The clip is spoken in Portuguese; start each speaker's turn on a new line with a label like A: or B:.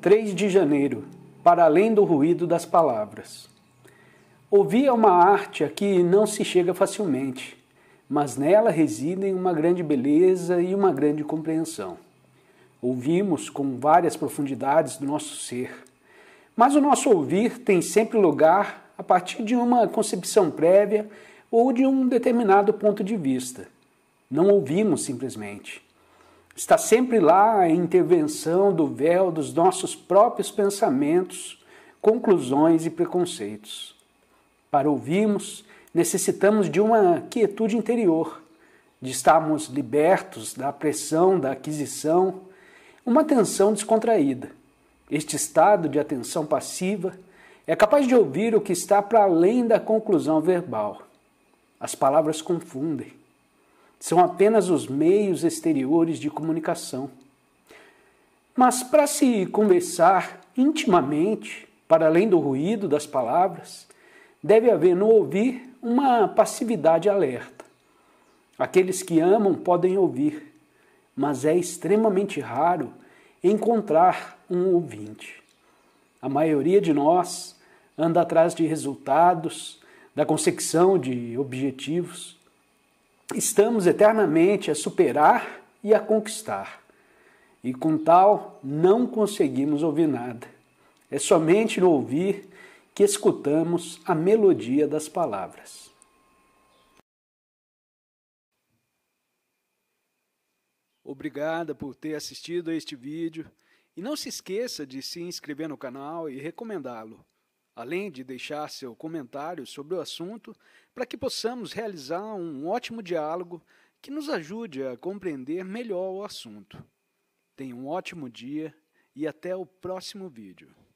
A: 3 de janeiro, para além do ruído das palavras. Ouvir é uma arte a que não se chega facilmente, mas nela residem uma grande beleza e uma grande compreensão. Ouvimos com várias profundidades do nosso ser, mas o nosso ouvir tem sempre lugar a partir de uma concepção prévia ou de um determinado ponto de vista. Não ouvimos simplesmente. Está sempre lá a intervenção do véu dos nossos próprios pensamentos, conclusões e preconceitos. Para ouvirmos, necessitamos de uma quietude interior, de estarmos libertos da pressão da aquisição, uma atenção descontraída. Este estado de atenção passiva é capaz de ouvir o que está para além da conclusão verbal. As palavras confundem, são apenas os meios exteriores de comunicação. Mas para se conversar intimamente, para além do ruído das palavras, deve haver no ouvir uma passividade alerta. Aqueles que amam podem ouvir, mas é extremamente raro encontrar um ouvinte. A maioria de nós anda atrás de resultados, da consecução de objetivos estamos eternamente a superar e a conquistar. E com tal, não conseguimos ouvir nada. É somente no ouvir que escutamos a melodia das palavras. Obrigada por ter assistido a este vídeo e não se esqueça de se inscrever no canal e recomendá-lo além de deixar seu comentário sobre o assunto, para que possamos realizar um ótimo diálogo que nos ajude a compreender melhor o assunto. Tenha um ótimo dia e até o próximo vídeo.